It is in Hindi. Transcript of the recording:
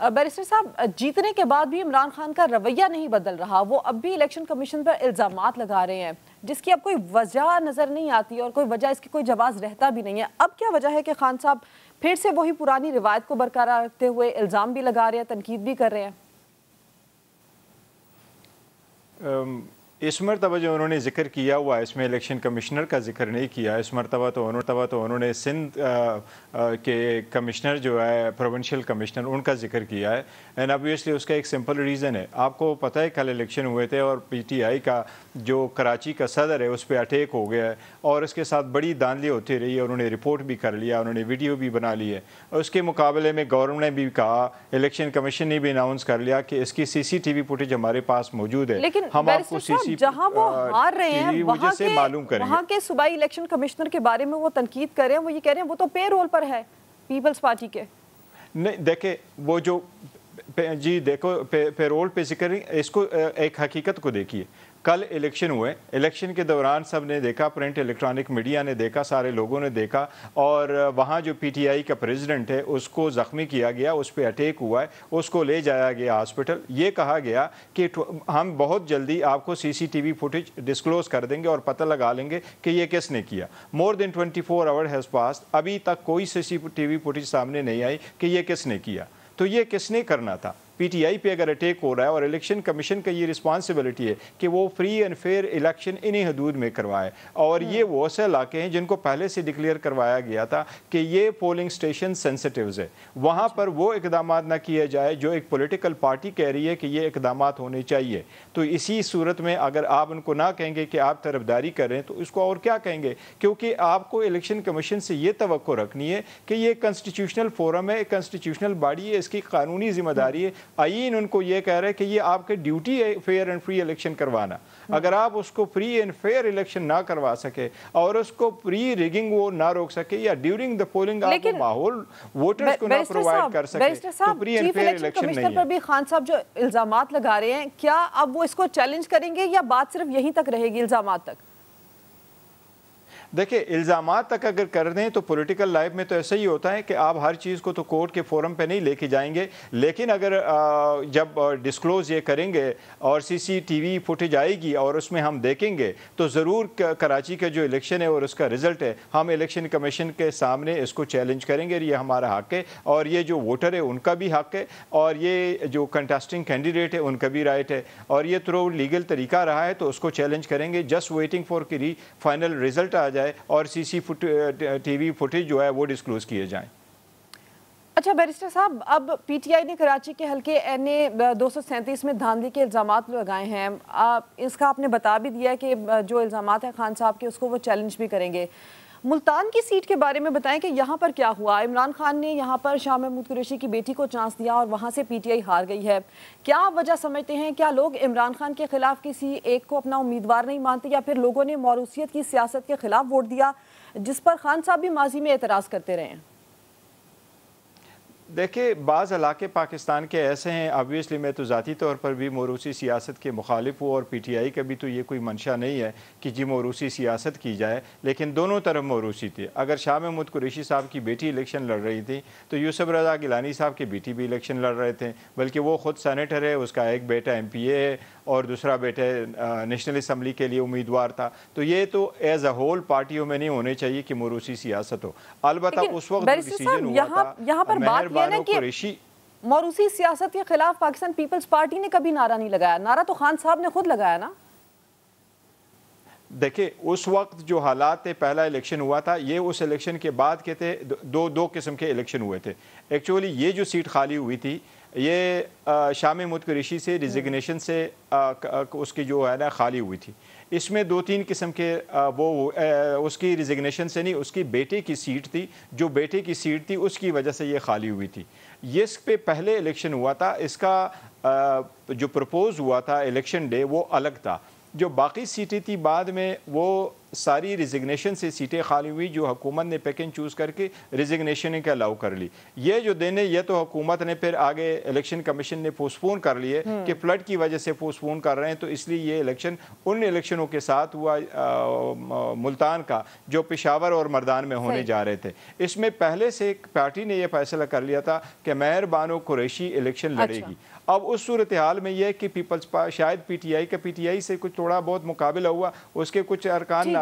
बैरिस्टर साहब जीतने के बाद भी इमरान खान का रवैया नहीं बदल रहा वो अब भी इलेक्शन कमीशन पर इल्ज़ाम लगा रहे हैं जिसकी अब कोई वजह नज़र नहीं आती और कोई वजह इसकी कोई जवाब रहता भी नहीं है अब क्या वजह है कि खान साहब फिर से वही पुरानी रिवायत को बरकरार रखते हुए इल्ज़ाम भी लगा रहे हैं तनकीद भी कर रहे हैं इस मरतबा जो उन्होंने जिक्र किया हुआ इसमें इलेक्शन कमिश्नर का जिक्र नहीं किया इस मरतबा तो मरतबा तो उन्होंने सिंध के कमिश्नर जो है प्रोविंशियल कमिश्नर उनका जिक्र किया है एंड ऑबियसली उसका एक सिंपल रीज़न है आपको पता है कल इलेक्शन हुए थे और पीटीआई का जो कराची का सदर है उस पर अटैक हो गया है और उसके साथ बड़ी दानली होती रही है उन्होंने रिपोर्ट भी कर लिया उन्होंने वीडियो भी बना ली है और उसके मुकाबले में गवर्नमेंट ने भी कहा इलेक्शन कमीशन ने भी अनाउंस कर लिया कि इसकी वी फुटेज हमारे पास मौजूद है हम आपको सी तो जहां वो हार रहे हैं वहाँ के मालूम करें वहाँ के सूबाई इलेक्शन कमिश्नर के बारे में वो तनकीद कर रहे हैं वो ये कह रहे हैं वो तो पे रोल पर है पीपल्स पार्टी के नहीं देखे वो जो जी देखो पे, पेरोल पे जिक्र इसको एक हकीकत को देखिए कल इलेक्शन हुए इलेक्शन के दौरान सब ने देखा प्रिंट इलेक्ट्रॉनिक मीडिया ने देखा सारे लोगों ने देखा और वहाँ जो पीटीआई का प्रेसिडेंट है उसको ज़ख्मी किया गया उस पर अटैक हुआ है उसको ले जाया गया हॉस्पिटल ये कहा गया कि हम बहुत जल्दी आपको सीसीटीवी फुटेज डिस्क्लोज कर देंगे और पता लगा लेंगे कि ये किसने किया more than twenty four hour has pass अभी तक कोई सी फुटेज सामने नहीं आई कि ये किसने किया तो ये किसने करना था पीटीआई पे अगर अटैक हो रहा है और इलेक्शन कमीशन का ये रिस्पॉन्सिबिलिटी है कि वो फ्री एंड फेयर इलेक्शन इन्हीं हदूद में करवाएं और ये हम्म। वो ऐसे इलाके हैं जिनको पहले से डिक्लेयर करवाया गया था कि ये पोलिंग स्टेशन सेंसिटिव है वहाँ अच्छा। पर वो इकदाम ना किए जाए जो एक पोलिटिकल पार्टी कह रही है कि ये इकदाम होने चाहिए तो इसी सूरत में अगर आप उनको ना कहेंगे कि आप तरफदारी करें तो इसको और क्या कहेंगे क्योंकि आपको इलेक्शन कमीशन से ये तो रखनी है कि ये कॉन्स्टिट्यूशनल फोरम है कॉन्स्टिट्यूशनल बॉडी है इसकी कानूनी जिम्मेदारी है आईन उनको ये कह रहे हैं कि ये आपके ड्यूटी है फेयर एंड फ्री इलेक्शन करवाना हम्म। अगर आप उसको फ्री एंड फेयर इलेक्शन ना करवा सके और उसको प्री रिगिंग वो ना रोक सके या ड्यूरिंग द पोलिंग आप माहौल वोटर्स को ना प्रोवाइड कर सके तो प्री एंड फेयर इलेक्शन नहीं पर भी खान साहब जो इल्जाम लगा रहे हैं क्या अब वो इसको चैलेंज करेंगे या बात सिर्फ यहीं तक रहेगी इल्जाम तक देखिए इल्ज़ाम तक अगर कर दें तो पोलिटिकल लाइफ में तो ऐसा ही होता है कि आप हर चीज़ को तो कोर्ट के फोरम पर नहीं लेके जाएंगे लेकिन अगर जब डिस्क्लोज़ ये करेंगे और सीसीटीवी फुटेज आएगी और उसमें हम देखेंगे तो ज़रूर कराची का जो इलेक्शन है और उसका रिज़ल्ट है हम इलेक्शन कमीशन के सामने इसको चैलेंज करेंगे ये हमारा हक है और ये जो वोटर है उनका भी हक है और ये जो कंटेस्टिंग कैंडिडेट है उनका भी राइट है और ये थ्रो लीगल तरीका रहा है तो उसको चैलेंज करेंगे जस्ट वेटिंग फॉर कि फाइनल रिजल्ट आ जाए जाए और सी सी टीवी फुटेज जो है वो डिस्क्लोज किए जाएँ अच्छा बैरिस्टर साहब अब पीटीआई ने कराची के हल्के एन ए दो में धांधली के इल्ज़ाम लगाए हैं आप इसका आपने बता भी दिया है कि जो इल्ज़ाम हैं खान साहब के उसको वो चैलेंज भी करेंगे मुल्तान की सीट के बारे में बताएं कि यहाँ पर क्या हुआ इमरान खान ने यहाँ पर शाह महमूद कुरैशी की बेटी को चांस दिया और वहाँ से पीटीआई हार गई है क्या वजह समझते हैं क्या लोग इमरान खान के खिलाफ किसी एक को अपना उम्मीदवार नहीं मानते या फिर लोगों ने मौरूसीत की सियासत के खिलाफ वोट दिया जिस पर खान साहब भी माजी में एतराज़ करते रहे हैं देखिए बाज़ इलाके पाकिस्तान के ऐसे हैं ऑबियसली मैं तो ज़ाती तौर पर भी मोरूसी सियासत के मुखालिफ हूँ और पी टी आई का भी तो ये कोई मंशा नहीं है कि जी मोरूसी सियासत की जाए लेकिन दोनों तरफ मोरूसी थी अगर शाह महमूद कुरेशी साहब की बेटी इलेक्शन लड़ रही थी तो यूसुफ रजा गिलानी साहब की बेटी भी इलेक्शन लड़ रहे थे बल्कि वो खुद सैनिटर है उसका एक बेटा एम पी ए है और दूसरा बेटे नेशनल असम्बली के लिए उम्मीदवार था तो ये तो एज अ होल पार्टियों में नहीं होने चाहिए कि मरूसी सियासत हो अलबत् उस वक्त यहाँ पर मौरूसी सियासत के खिलाफ पाकिस्तान पीपल्स पार्टी ने कभी नारा नहीं लगाया नारा तो खान साहब ने खुद लगाया ना देखिए उस वक्त जो हालात थे पहला इलेक्शन हुआ था ये उस इलेक्शन के बाद के थे दो दो किस्म के इलेक्शन हुए थे एक्चुअली ये जो सीट खाली हुई थी ये शाम मुतक ऋषि से रिजिग्नेशन से उसकी जो है ना खाली हुई थी इसमें दो तीन किस्म के वो उसकी रिजिग्नेशन से नहीं उसकी बेटे की सीट थी जो बेटे की सीट थी उसकी वजह से ये खाली हुई थी ये इस पे पहले इलेक्शन हुआ था इसका जो प्रपोज़ हुआ था इलेक्शन डे वो अलग था जो बाकी सीटें थी बाद में वो सारी रिजिग्नेशन से सीटें खाली हुई जो हुकूमत ने पैकिंग चूज़ करके रिजिग्नेशन के अलाउ कर ली ये जो देने ये तो हुकूमत ने फिर आगे इलेक्शन कमीशन ने पोस्टपोन कर लिए हम्म। कि फ्लड की वजह से पोस्टपोन कर रहे हैं तो इसलिए ये इलेक्शन उन इलेक्शनों के साथ हुआ आ, आ, मुल्तान का जो पेशावर और मर्दान में होने जा रहे थे इसमें पहले से एक पार्टी ने यह फैसला कर लिया था कि मेहर बानो कुरैशी इलेक्शन अच्छा। लड़ेगी अब उस सूरत हाल में यह है कि पीपल्स शायद पी टी आई का पी टी आई से कुछ थोड़ा बहुत मुकाबला हुआ उसके कुछ अरकान